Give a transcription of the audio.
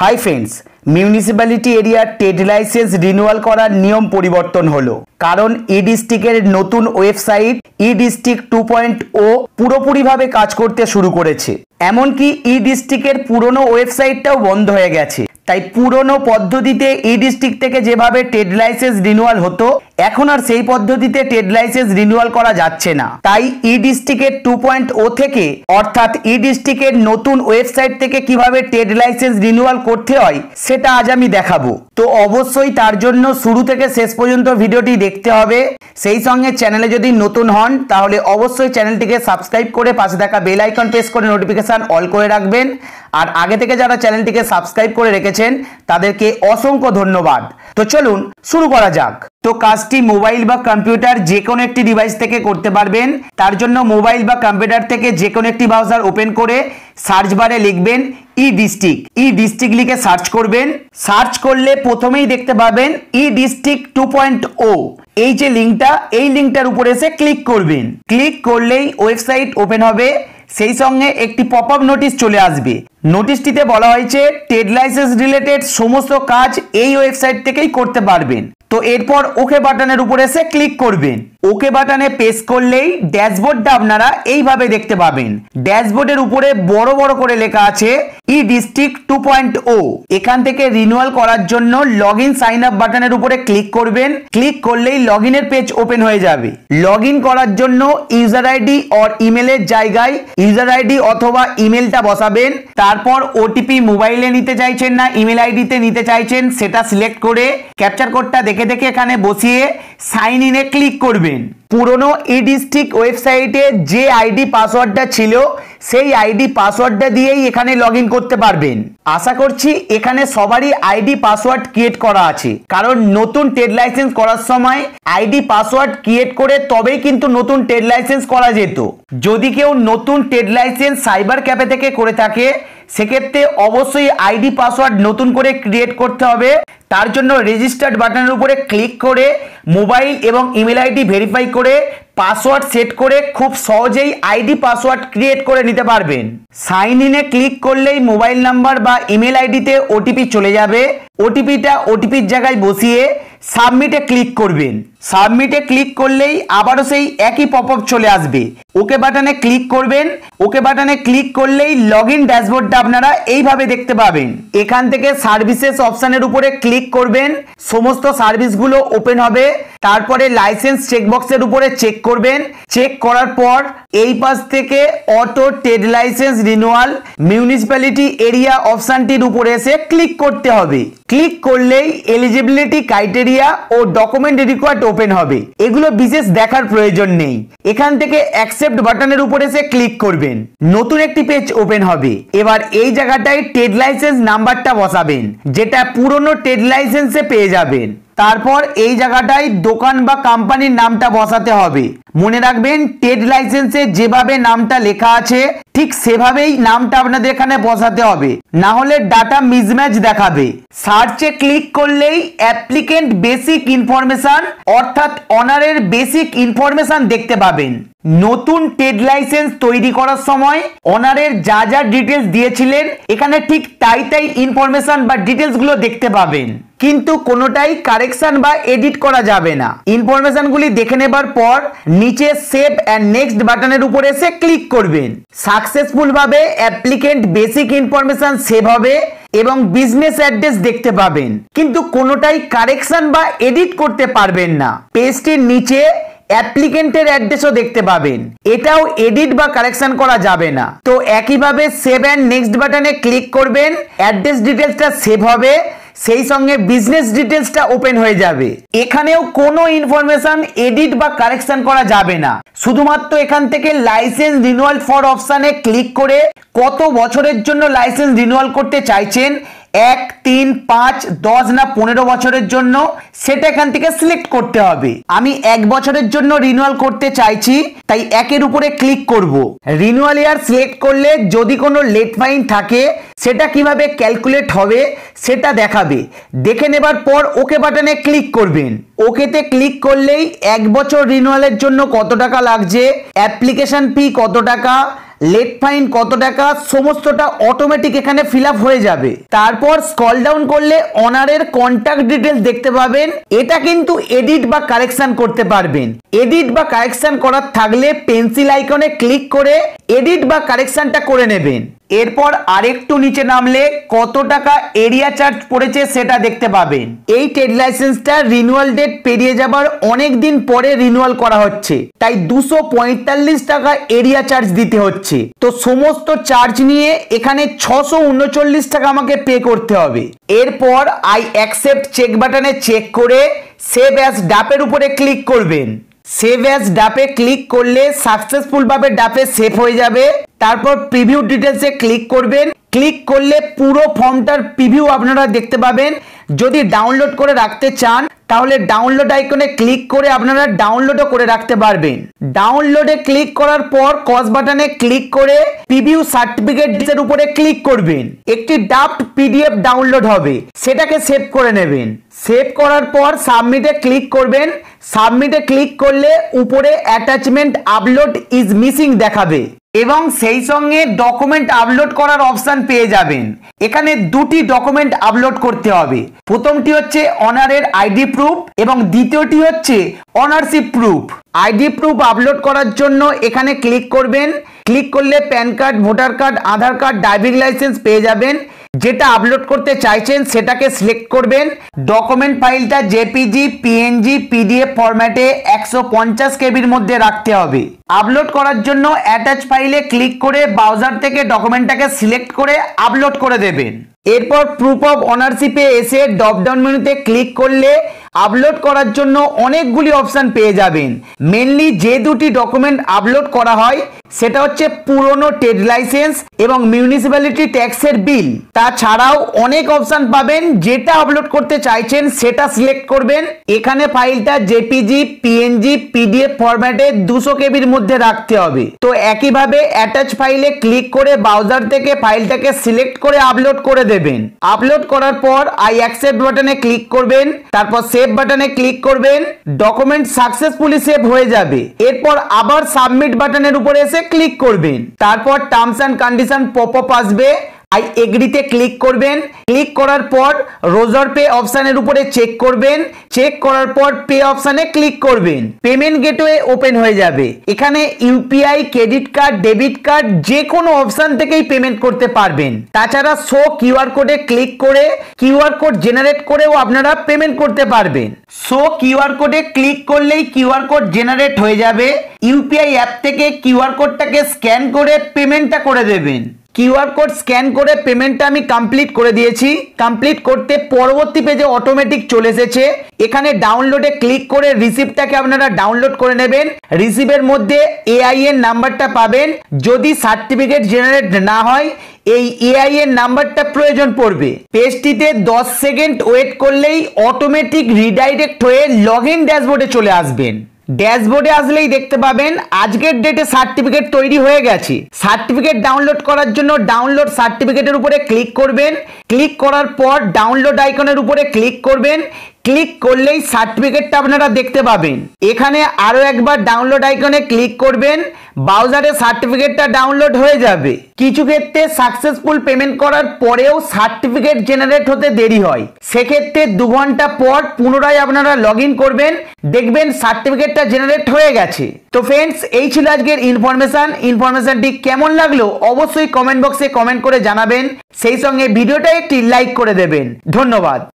Hi friends, municipality এরিয়ার trade licence renewal করার নিয়ম পরিবর্তন হলো কারণ ই ডিস্ট্রিক্টের নতুন website E district two point ও পুরোপুরিভাবে কাজ করতে শুরু করেছে এমনকি ই ডিস্ট্রিক্টের পুরনো ওয়েবসাইটটাও বন্ধ হয়ে গেছে তাই পুরনো পদ্ধতিতে ই ডিস্ট্রিক্ট থেকে যেভাবে ট্রেড লাইসেন্স রিনিউয়াল হতো এখন আর সেই পদ্ধতিতে ট্রেড লাইসেন্স রিনিউয়াল করা যাচ্ছে না তাই ই ডিস্ট্রিক্টের টু পয়েন্ট ও থেকে অর্থাৎ ই ডিস্ট্রিক্টের নতুন ওয়েবসাইট থেকে কিভাবে ট্রেড লাইসেন্স রিনিউয়াল করতে হয় সে সেটা আজ আমি দেখাবো তো অবশ্যই তার জন্য শুরু থেকে শেষ পর্যন্ত ভিডিওটি দেখতে হবে সেই সঙ্গে চ্যানেলে যদি নতুন হন তাহলে অবশ্যই চ্যানেলটিকে সাবস্ক্রাইব করে পাশে থাকা বেল আইকন প্রেস করে নোটিফিকেশান অল করে রাখবেন আর আগে থেকে যারা চ্যানেলটিকে সাবস্ক্রাইব করে রেখেছেন তাদেরকে অসংখ্য ধন্যবাদ তো চলুন শুরু করা যাক তো কাজটি মোবাইল বা কম্পিউটার যে কোনো একটি ডিভাইস থেকে করতে পারবেন তার জন্য মোবাইল বা কম্পিউটার থেকে যে কোনো একটি ব্রাউজার ওপেন করে সার্চ বারে লিখবেন ই ডিস্ট্রিক্ট ই ডিস্ট্রিক্ট লিখে সার্চ করবেন সার্চ করলে প্রথমেই দেখতে পাবেন e district two point o এই যে লিঙ্কটা এই লিঙ্কটার উপরে এসে ক্লিক করবেন ক্লিক করলেই ওয়েবসাইট ওপেন হবে সেই সঙ্গে একটি পপ আপ নোটিশ চলে আসবে নোটিশটিতে বলা হয়েছে ট্রেড লাইসেন্স রিলেটেড সমস্ত কাজ এই ওয়েবসাইট থেকেই করতে পারবেন তো এরপর ওকে বাটনের উপরে এসে ক্লিক করবেন ওকে বাটনে প্রেস করলেই ড্যাশবোর্ডটা আপনারা এইভাবে দেখতে পাবেন ড্যাশবোর্ডের উপরে বড় বড় করে লেখা আছে e district two point o এখান থেকে রিনুয়াল করার জন্য লগ ইন সাইন আপ বাটনের উপরে ক্লিক করবেন ক্লিক করলেই লগ ইনের পেজ ওপেন হয়ে যাবে লগ ইন করার জন্য ইউজার আইডি অর ইমেলের জায়গায় ইউজার আইডি অথবা ইমেলটা বসাবেন তারপর ওটিপি মোবাইলে নিতে চাইছেন না ইমেল আইডিতে নিতে চাইছেন সেটা সিলেক্ট করে ক্যাপচার কোডটা দেখে দেখে এখানে বসিয়ে সাইন ইনে ক্লিক করবেন পুরনো ই ডিস্ট্রিক্ট ওয়েবসাইটে যে আইডি পাসওয়ার্ডটা ছিল সেই আইডি পাসওয়ার্ডটা দিয়েই এখানে লগ করতে পারবেন আশা করছি এখানে সবারই আইডি পাসওয়ার্ড ক্রিয়েট করা আছে কারণ নতুন ট্রেড লাইসেন্স করার সময় আইডি পাসওয়ার্ড ক্রিয়েট করে তবেই কিন্তু নতুন ট্রেড লাইসেন্স করা যেত যদি কেউ নতুন ট্রেড লাইসেন্স সাইবার ক্যাফে থেকে করে থাকে সেক্ষেত্রে অবশ্যই আইডি পাসওয়ার্ড নতুন করে ক্রিয়েট করতে হবে তার জন্য রেজিস্টার্ড বাটনের উপরে ক্লিক করে মোবাইল এবং ইমেল আইডি ভেরিফাই করে পাসওয়ার্ড সেট করে খুব সহজেই আইডি পাসওয়ার্ড ক্রিয়েট করে নিতে পারবেন সাইন ইনে ক্লিক করলেই মোবাইল নাম্বার বা ইমেল আইডিতে ওটিপি চলে যাবে ওটিপিটা ওটিপির জায়গায় বসিয়ে সাবমিটে ক্লিক করবেন সাবমিটে ক্লিক করলেই আবারও সেই একই পপ আপ চলে আসবে ওকে বাটনে ক্লিক করবেন ওকে বাটনে ক্লিক করলেই লগ ইন ড্যাশবোর্ডটা আপনারা এইভাবে দেখতে পাবেন এখান থেকে সার্ভিসেস অপশানের উপরে ক্লিক করবেন সমস্ত সার্ভিসগুলো ওপেন হবে তারপরে লাইসেন্স চেকবক্সের উপরে চেক করবেন চেক করার পর এই পাশ থেকে auto trade licence renewal municipality area অপশানটির উপরে এসে ক্লিক করতে হবে ক্লিক করলেই এলিজিবিলিটি ক্রাইটেরিয়া ও ডকুমেন্ট রিকোয়ার্ড ওপেন হবে এগুলো বিশেষ দেখার প্রয়োজন নেই এখান থেকে অ্যাকসেপ্ট বাটনের উপরে এসে ক্লিক করবেন নতুন একটি পেজ ওপেন হবে এবার এই জায়গাটায় ট্রেড লাইসেন্স নাম্বারটা বসাবেন যেটা পুরনো ট্রেড লাইসেন্সে পেয়ে যাবেন তারপর এই জায়গাটায় দোকান বা কোম্পানির নামটা বসাতে হবে মনে রাখবেন টেড লাইসেন্সে যেভাবে নামটা লেখা আছে ঠিক সেভাবেই নামটা আপনাদের এখানে বসাতে হবে না হলে ডাটা মিসম্যাচ দেখাবে সার্চে ক্লিক করলেই অ্যাপ্লিকেন্ট বেসিক ইনফরমেশন অর্থাৎ অনারের বেসিক ইনফরমেশন দেখতে পাবেন নতুন ট্রেড লাইসেন্স তৈরি করার সময় অনারের যা যা ডিটেলস দিয়েছিলেন এখানে ঠিক তাই তাই ইনফরমেশন বা ডিটেলসগুলো দেখতে পাবেন কিন্তু কোনোটাই কারেকশন বা এডিট করা যাবে না গুলি দেখে নেবার পর নিচে সেভ অ্যান্ড নেক্সট বাটনের উপরে এসে ক্লিক করবেন সাকসেসফুলভাবে অ্যাপ্লিকেন্ট বেসিক ইনফরমেশন সেভ হবে এবং বিজনেস অ্যাড্রেস দেখতে পাবেন কিন্তু কোনোটাই কারেকশন বা এডিট করতে পারবেন না পেজটির নিচে অ্যাপ্লিকেন্টের অ্যাড্রেসও দেখতে পাবেন এটাও এডিট বা কারেকশন করা যাবে না তো একইভাবে সেভ অ্যান্ড নেক্সট বাটনে ক্লিক করবেন অ্যাড্রেস ডিটেলসটা সেভ হবে সেই সঙ্গে বিজনেস ডিটেলসটা ওপেন হয়ে যাবে এখানেও কোনো ইনফরমেশন এডিট বা কারেকশন করা যাবে না শুধুমাত্র এখান থেকে লাইসেন্স রিনুয়াল ফর অপশানে ক্লিক করে কত বছরের জন্য লাইসেন্স রিনুয়াল করতে চাইছেন এক তিন পাঁচ দশ না পনেরো বছরের জন্য সেটা এখান থেকে সিলেক্ট করতে হবে আমি এক বছরের জন্য রিনুয়াল করতে চাইছি তাই একের উপরে ক্লিক করব রিনুয়াল ইয়ার সিলেক্ট করলে যদি কোনো লেট ফাইন থাকে সেটা কিভাবে ক্যালকুলেট হবে সেটা দেখাবে দেখে নেবার পর ওকে বাটনে ক্লিক করবেন ওকেতে ক্লিক করলেই এক বছর রিনুয়ালের জন্য কত টাকা লাগছে অ্যাপ্লিকেশন ফি কত টাকা লেট ফাইন কত টাকা সমস্তটা অটোমেটিক এখানে ফিল হয়ে যাবে তারপর স্কল ডাউন করলে অনারের কন্ট্যাক্ট ডিটেলস দেখতে পাবেন এটা কিন্তু এডিট বা কারেকশন করতে পারবেন এডিট বা কারেকশন করার থাকলে পেন্সিল আইকনে ক্লিক করে এডিট বা কারেকশনটা করে নেবেন এরপর আরেকটু নিচে নামলে কত টাকা এরিয়া চার্জ পড়েছে সেটা দেখতে পাবেন এই ট্রেড লাইসেন্সটা রিনুয়াল ডেট পেরিয়ে যাবার অনেক দিন পরে রিনুয়াল করা হচ্ছে তাই দুশো টাকা এরিয়া চার্জ দিতে হচ্ছে তো সমস্ত চার্জ নিয়ে এখানে ছশো টাকা আমাকে পে করতে হবে এরপর আই অ্যাকসেপ্ট চেক বাটনে চেক করে সেভ অ্যাস ডাপের উপরে ক্লিক করবেন সেভ অ্যাজ ডাপে ক্লিক করলে সাকসেসফুলভাবে ডাপে সেভ হয়ে যাবে তারপর প্রিভিউ ডিটেলসে ক্লিক করবেন ক্লিক করলে পুরো ফর্মটার প্রিভিউ আপনারা দেখতে পাবেন যদি ডাউনলোড করে রাখতে চান তাহলে ডাউনলোড আইকনে ক্লিক করে আপনারা ডাউনলোডও করে রাখতে পারবেন ডাউনলোডে ক্লিক করার পর কস বাটনে ক্লিক করে পিভিউ ডিসের উপরে ক্লিক করবেন একটি ডাফট পিডিএফ ডাউনলোড হবে সেটাকে সেভ করে নেবেন সেভ করার পর সাবমিটে ক্লিক করবেন সাবমিটে ক্লিক করলে উপরে অ্যাটাচমেন্ট আপলোড ইজ মিসিং দেখাবে এবং সেই সঙ্গে ডকুমেন্ট আপলোড করার অপশান পেয়ে যাবেন এখানে দুটি ডকুমেন্ট আপলোড করতে হবে প্রথমটি হচ্ছে অনারের আইডি প্রুফ এবং দ্বিতীয়টি হচ্ছে ownership proof ID proof upload করার জন্য এখানে ক্লিক করবেন ক্লিক করলে PAN card voter card Aadhaar card driving licence পেয়ে যাবেন যেটা আপলোড করতে চাইছেন সেটাকে সিলেক্ট করবেন ডকুমেন্ট ফাইলটা জেপিজি পিএনজি পিডিএফ ফরম্যাটে একশো পঞ্চাশ কেবির মধ্যে রাখতে হবে আপলোড করার জন্য অ্যাটাচ ফাইলে ক্লিক করে ব্রাউজার থেকে ডকুমেন্টটাকে সিলেক্ট করে আপলোড করে দেবেন এরপর প্রুফ অফ অনারশিপে এসে ডপডাউন মেনুতে ক্লিক করলে আপলোড করার জন্য অনেকগুলি অপশান পেয়ে যাবেন মেনলি যে দুটি ডকুমেন্ট আপলোড করা হয় সেটা হচ্ছে পুরনো ট্রেড লাইসেন্স এবং মিউনিসিপ্যালিটি ট্যাক্সের বিল তাছাড়াও অনেক অপশান পাবেন যেটা আপলোড করতে চাইছেন সেটা সিলেক্ট করবেন এখানে ফাইলটা জেপিজি পিএনজি পিডিএফ ফরম্যাটে দুশো কেবির মধ্যে রাখতে হবে তো একইভাবে অ্যাটাচ ফাইলে ক্লিক করে ব্রাউজার থেকে ফাইলটাকে সিলেক্ট করে আপলোড করে দেবেন আপলোড করার পর আই অ্যাকসেপ্ট বাটনে ক্লিক করবেন তারপর সেভ বাটনে ক্লিক করবেন ডকুমেন্ট সাকসেসফুলি সেভ হয়ে যাবে এরপর আবার সাবমিট বাটনের উপরে এসে ক্লিক করবেন তারপর terms and condition pop up আসবে আই এগ্রিতে ক্লিক করবেন ক্লিক করার পর রোজার পে অপশানের উপরে চেক করবেন চেক করার পর পে অপশানে ক্লিক করবেন পেমেন্ট গেটওয়ে ওপেন হয়ে যাবে এখানে UPI credit card debit card যে কোনো অপশান থেকেই পেমেন্ট করতে পারবেন তাছাড়া শো কিউআর কোডে ক্লিক করে কিউআর কোড জেনারেট করেও আপনারা পেমেন্ট করতে পারবেন শো কিউআর কোডে ক্লিক করলেই কিউআর কোড জেনারেট হয়ে যাবে ইউপিআই অ্যাপ থেকে কিউআর কোডটাকে স্ক্যান করে পেমেন্টটা করে দেবেন কিউআর কোড স্ক্যান করে পেমেন্টটা আমি কমপ্লিট করে দিয়েছি কমপ্লিট করতে পরবর্তী পেজে অটোমেটিক চলে এসেছে এখানে ডাউনলোডে ক্লিক করে রিসিপ্টটাকে আপনারা ডাউনলোড করে নেবেন রিসিভের মধ্যে এর নাম্বারটা পাবেন যদি সার্টিফিকেট জেনারেট না হয় এই এআই এর নাম্বারটা প্রয়োজন পড়বে পেজটিতে দশ সেকেন্ড ওয়েট করলেই অটোমেটিক রিডাইরেক্ট হয়ে লগ ইন ড্যাশবোর্ডে চলে আসবেন ড্যাশবোর্ডে আসলেই দেখতে পাবেন আজকের ডেটে সার্টিফিকেট তৈরি হয়ে গেছে সার্টিফিকেট ডাউনলোড করার জন্য ডাউনলোড সার্টিফিকেটের উপরে ক্লিক করবেন ক্লিক করার পর ডাউনলোড আইকনের উপরে ক্লিক করবেন ক্লিক করলেই সার্টিফিকেটটা আপনারা দেখতে পাবেন এখানে আরও একবার ডাউনলোড আইকনে ক্লিক করবেন ব্রাউজারে সার্টিফিকেটটা ডাউনলোড হয়ে যাবে কিছু ক্ষেত্রে সাকসেসফুল পেমেন্ট করার পরেও সার্টিফিকেট জেনারেট হতে দেরি হয় সেক্ষেত্রে দু ঘন্টা পর পুনরায় আপনারা লগ করবেন দেখবেন সার্টিফিকেটটা জেনারেট হয়ে গেছে তো ফ্রেন্ডস এই ছিল আজকের ইনফরমেশান ইনফরমেশানটি কেমন লাগলো অবশ্যই কমেন্ট বক্সে কমেন্ট করে জানাবেন সেই সঙ্গে ভিডিওটা একটি লাইক করে দেবেন ধন্যবাদ